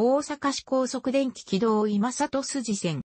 大阪市高速電気軌道今里筋線。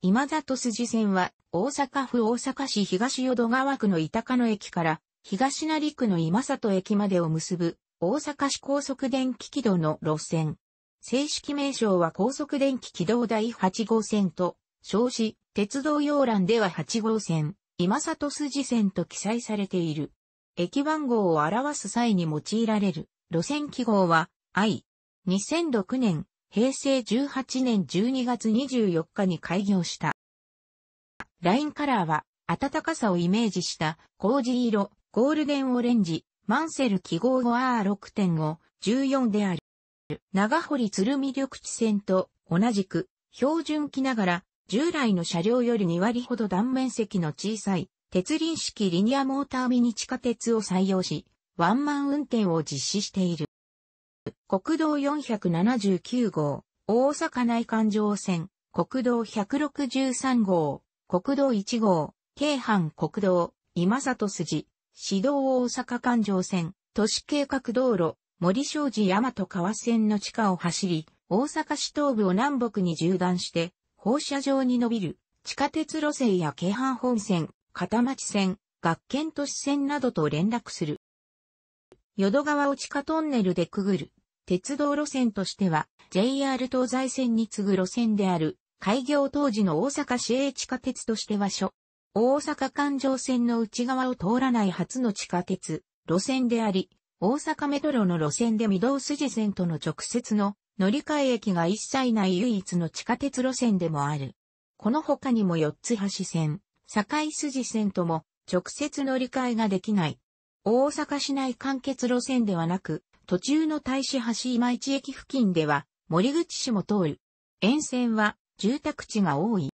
今里筋線は、大阪府大阪市東淀川区の伊鹿野駅から、東成区の今里駅までを結ぶ、大阪市高速電気軌道の路線。正式名称は高速電気軌道第8号線と、称し、鉄道要欄では8号線、今里筋線と記載されている。駅番号を表す際に用いられる、路線記号は、I。2006年、平成18年12月24日に開業した。ラインカラーは、暖かさをイメージした、工事色、ゴールデンオレンジ、マンセル記号 5R6.5、14である。長堀鶴見緑地線と同じく、標準機ながら、従来の車両より2割ほど断面積の小さい、鉄輪式リニアモーターミニ地下鉄を採用し、ワンマン運転を実施している。国道479号、大阪内環状線、国道163号、国道1号、京阪国道、今里筋、市道大阪環状線、都市計画道路、森商事大和川線の地下を走り、大阪市東部を南北に縦断して、放射状に伸びる、地下鉄路線や京阪本線、片町線、学研都市線などと連絡する。淀川を地下トンネルでくぐる。鉄道路線としては JR 東西線に次ぐ路線である開業当時の大阪市営地下鉄としては初、大阪環状線の内側を通らない初の地下鉄、路線であり、大阪メトロの路線で御堂筋線との直接の乗り換え駅が一切ない唯一の地下鉄路線でもある。この他にも四つ橋線、堺筋線とも直接乗り換えができない。大阪市内完結路線ではなく、途中の大使橋今市駅付近では森口市も通る。沿線は住宅地が多い。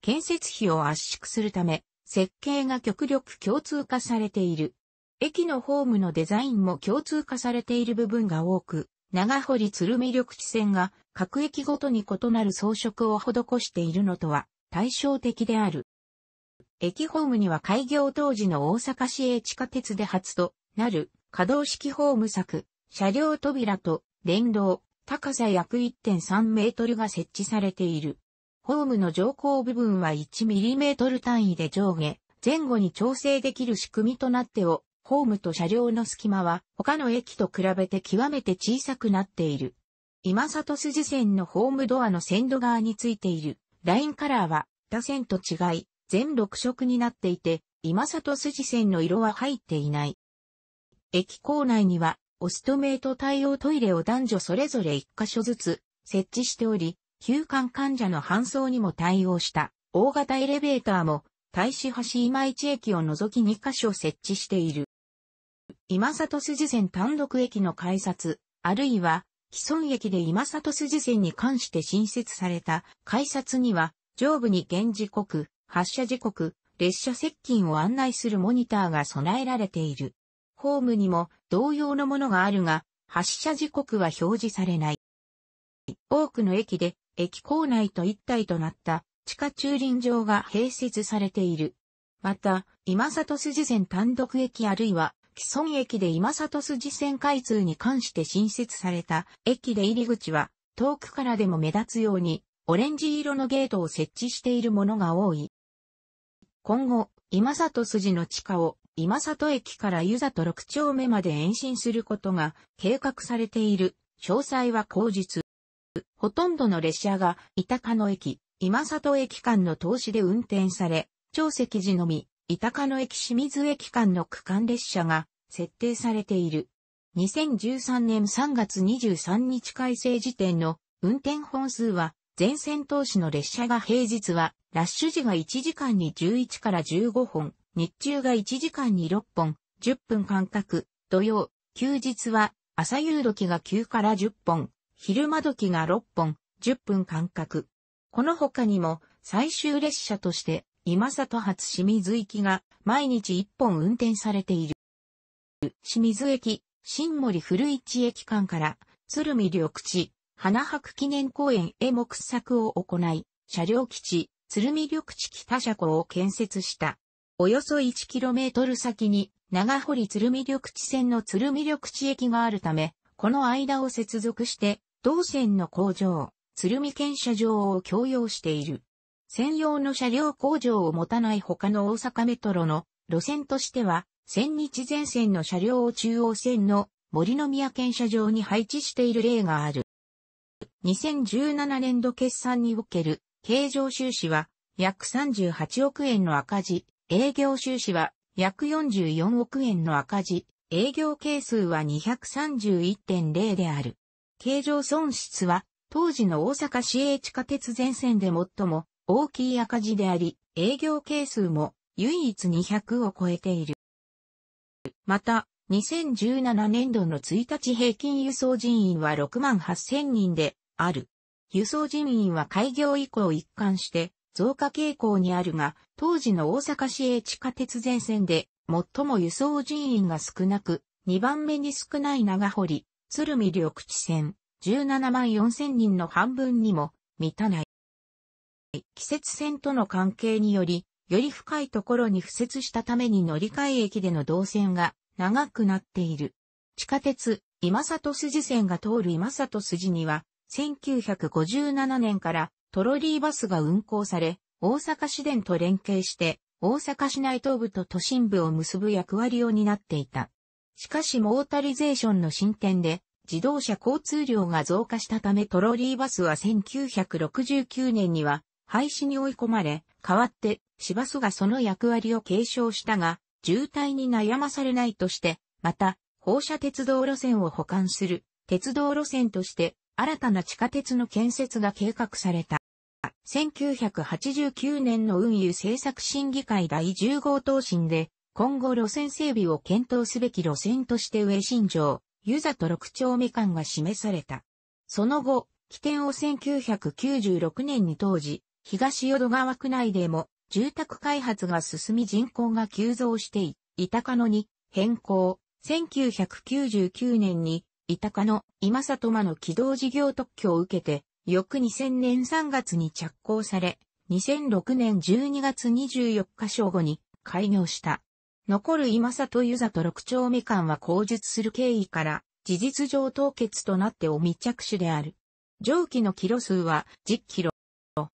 建設費を圧縮するため、設計が極力共通化されている。駅のホームのデザインも共通化されている部分が多く、長堀鶴見緑地線が各駅ごとに異なる装飾を施しているのとは対照的である。駅ホームには開業当時の大阪市営地下鉄で初となる可動式ホーム柵、車両扉と電動、高さ約1.3メートルが設置されている。ホームの乗降部分は1ミリメートル単位で上下、前後に調整できる仕組みとなってお、ホームと車両の隙間は他の駅と比べて極めて小さくなっている。今里筋線のホームドアの線路側についているラインカラーは他線と違い全6色になっていて今里筋線の色は入っていない。駅構内には、オストメイト対応トイレを男女それぞれ1箇所ずつ設置しており、休館患者の搬送にも対応した大型エレベーターも、大使橋今市駅を除き2箇所設置している。今里筋線単独駅の改札、あるいは、既存駅で今里筋線に関して新設された改札には、上部に現時刻、発車時刻、列車接近を案内するモニターが備えられている。ホームにも同様のものがあるが、発車時刻は表示されない。多くの駅で駅構内と一体となった地下駐輪場が併設されている。また、今里筋線単独駅あるいは既存駅で今里筋線開通に関して新設された駅で入り口は遠くからでも目立つようにオレンジ色のゲートを設置しているものが多い。今後、今里筋の地下を今里駅から湯里六丁目まで延伸することが計画されている。詳細は後日。ほとんどの列車が、板鹿野駅、今里駅間の投資で運転され、長石寺のみ、板鹿野駅清水駅間の区間列車が設定されている。2013年3月23日改正時点の運転本数は、全線投資の列車が平日は、ラッシュ時が1時間に11から15本、日中が1時間に6本、10分間隔、土曜、休日は朝夕時が9から10本、昼間時が6本、10分間隔。この他にも最終列車として今里発清水行きが毎日1本運転されている。清水駅、新森古市駅間から鶴見緑地、花博記念公園へ目作を行い、車両基地、鶴見緑地北車庫を建設した。およそ 1km 先に長堀鶴見緑地線の鶴見緑地駅があるため、この間を接続して、同線の工場、鶴見県車場を共用している。専用の車両工場を持たない他の大阪メトロの路線としては、千日前線の車両を中央線の森の宮県車場に配置している例がある。2017年度決算における経常収支は約38億円の赤字営業収支は約44億円の赤字、営業係数は231.0である。経常損失は当時の大阪市営地下鉄全線で最も大きい赤字であり、営業係数も唯一200を超えている。また、2017年度の1日平均輸送人員は6万8000人である。輸送人員は開業以降一貫して増加傾向にあるが、当時の大阪市営地下鉄全線で、最も輸送人員が少なく、2番目に少ない長堀、鶴見緑地線、17万4000人の半分にも満たない。季節線との関係により、より深いところに付設したために乗り換え駅での動線が長くなっている。地下鉄、今里筋線が通る今里筋には、1957年からトロリーバスが運行され、大阪市電と連携して、大阪市内東部と都心部を結ぶ役割を担っていた。しかしモータリゼーションの進展で、自動車交通量が増加したためトロリーバスは1969年には廃止に追い込まれ、代わって市バスがその役割を継承したが、渋滞に悩まされないとして、また、放射鉄道路線を保管する鉄道路線として新たな地下鉄の建設が計画された。1989年の運輸政策審議会第10号答申で、今後路線整備を検討すべき路線として上新城、湯里六丁目間が示された。その後、起点を1996年に当時、東淀川区内でも住宅開発が進み人口が急増して板田野に変更。1999年に板田野今里間の軌道事業特許を受けて翌2000年3月に着工され、2006年12月24日正午に開業した。残る今里湯里六丁目間は口述する経緯から、事実上凍結となってお密着手である。上記のキロ数は10キロ。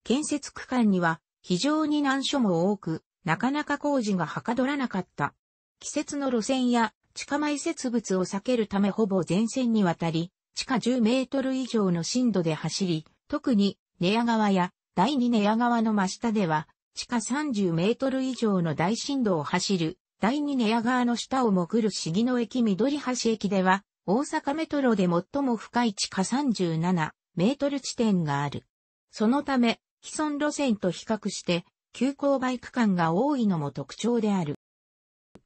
建設区間には非常に難所も多く、なかなか工事がはかどらなかった。季節の路線や地下埋設物を避けるためほぼ全線にわたり、地下10メートル以上の深度で走り、特に寝屋川や第二寝屋川の真下では、地下30メートル以上の大深度を走る、第二寝屋川の下を潜る市議の駅緑橋駅では、大阪メトロで最も深い地下37メートル地点がある。そのため、既存路線と比較して、急勾配区間が多いのも特徴である。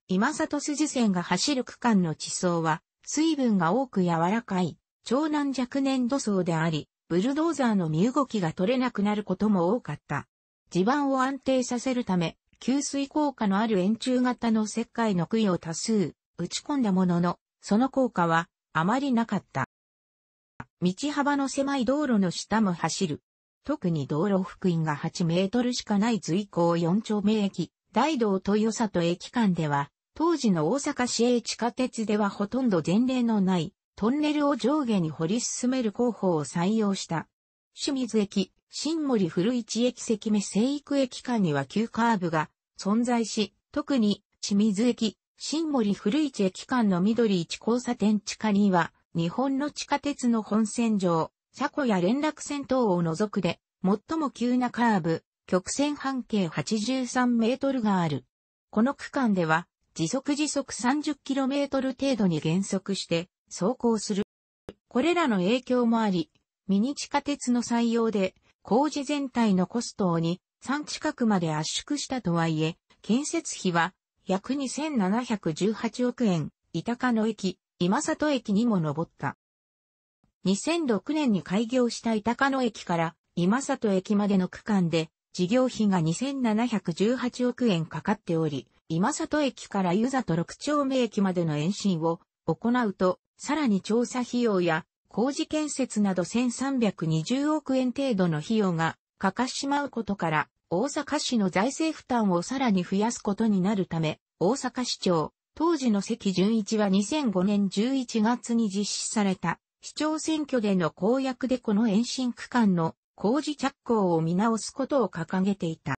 今里筋線が走る区間の地層は、水分が多く柔らかい、長男若年度層であり、ブルドーザーの身動きが取れなくなることも多かった。地盤を安定させるため、給水効果のある円柱型の石灰の杭を多数打ち込んだものの、その効果はあまりなかった。道幅の狭い道路の下も走る。特に道路福音が8メートルしかない随行4丁目駅、大道豊里駅間では、当時の大阪市営地下鉄ではほとんど前例のないトンネルを上下に掘り進める工法を採用した。清水駅、新森古市駅関目生育駅間には急カーブが存在し、特に清水駅、新森古市駅間の緑一交差点地下には、日本の地下鉄の本線上、車庫や連絡線等を除くで、最も急なカーブ、曲線半径83メートルがある。この区間では、時速時速 30km 程度に減速して、走行する。これらの影響もあり、ミニ地下鉄の採用で工事全体のコストを2、3近くまで圧縮したとはいえ、建設費は約2718億円、伊高野駅、今里駅にも上った。2006年に開業した伊高野駅から今里駅までの区間で事業費が2718億円かかっており、今里駅から湯里六丁目駅までの延伸を行うとさらに調査費用や工事建設など1320億円程度の費用がかかしまうことから、大阪市の財政負担をさらに増やすことになるため、大阪市長、当時の関純一は2005年11月に実施された市長選挙での公約でこの延伸区間の工事着工を見直すことを掲げていた。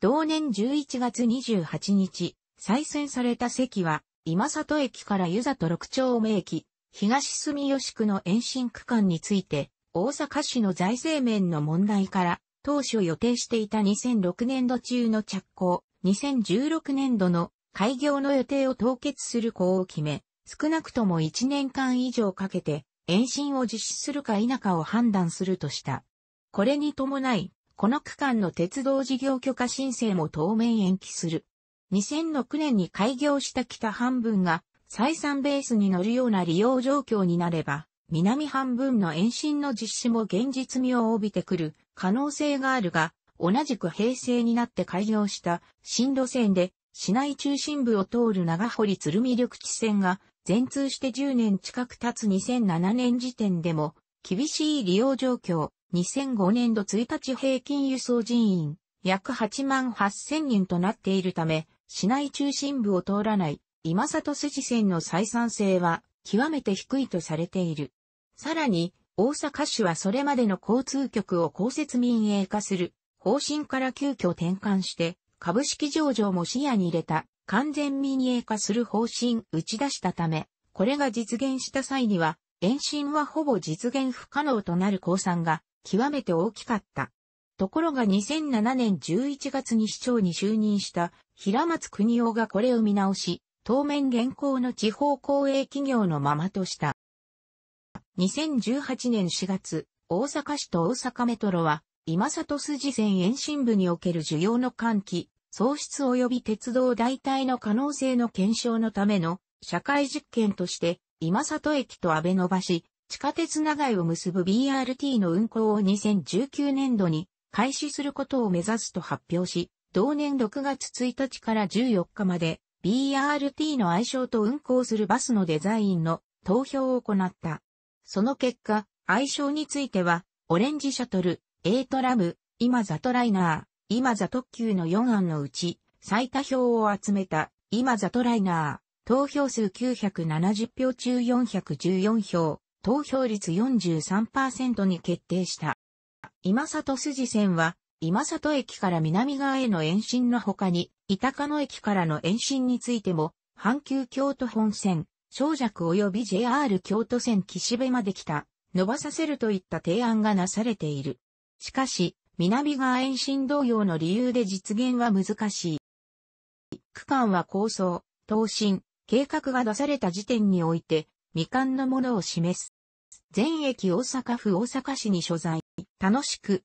同年11月28日、再選された関は今里駅から湯里六丁目駅、東住吉区の延伸区間について、大阪市の財政面の問題から、当初予定していた2006年度中の着工、2016年度の開業の予定を凍結する項を決め、少なくとも1年間以上かけて、延伸を実施するか否かを判断するとした。これに伴い、この区間の鉄道事業許可申請も当面延期する。2006年に開業した北半分が採算ベースに乗るような利用状況になれば、南半分の延伸の実施も現実味を帯びてくる可能性があるが、同じく平成になって開業した新路線で市内中心部を通る長堀鶴見緑地線が全通して10年近く経つ2007年時点でも厳しい利用状況2005年度1日平均輸送人員約8万8000人となっているため市内中心部を通らない今里筋線の採算性は極めて低いとされている。さらに、大阪市はそれまでの交通局を公設民営化する方針から急遽転換して、株式上場も視野に入れた完全民営化する方針打ち出したため、これが実現した際には、延伸はほぼ実現不可能となる公算が極めて大きかった。ところが2007年11月に市長に就任した平松国夫がこれを見直し、当面現行の地方公営企業のままとした。2018年4月、大阪市と大阪メトロは、今里筋線延伸部における需要の喚起、創出及び鉄道代替の可能性の検証のための社会実験として、今里駅と安倍伸ばし、地下鉄長井を結ぶ BRT の運行を2019年度に開始することを目指すと発表し、同年6月1日から14日まで BRT の愛称と運行するバスのデザインの投票を行った。その結果、愛称については、オレンジシャトル、A トラム、今ザトライナー、今ザ特急の4案のうち、最多票を集めた、今ザトライナー、投票数970票中414票、投票率43%に決定した。今里筋線は、今里駅から南側への延伸の他に、板鹿野駅からの延伸についても、阪急京都本線、小弱及び JR 京都線岸辺まで来た、伸ばさせるといった提案がなされている。しかし、南側延伸同様の理由で実現は難しい。区間は構想、等身、計画が出された時点において、未完のものを示す。全駅大阪府大阪市に所在、楽しく、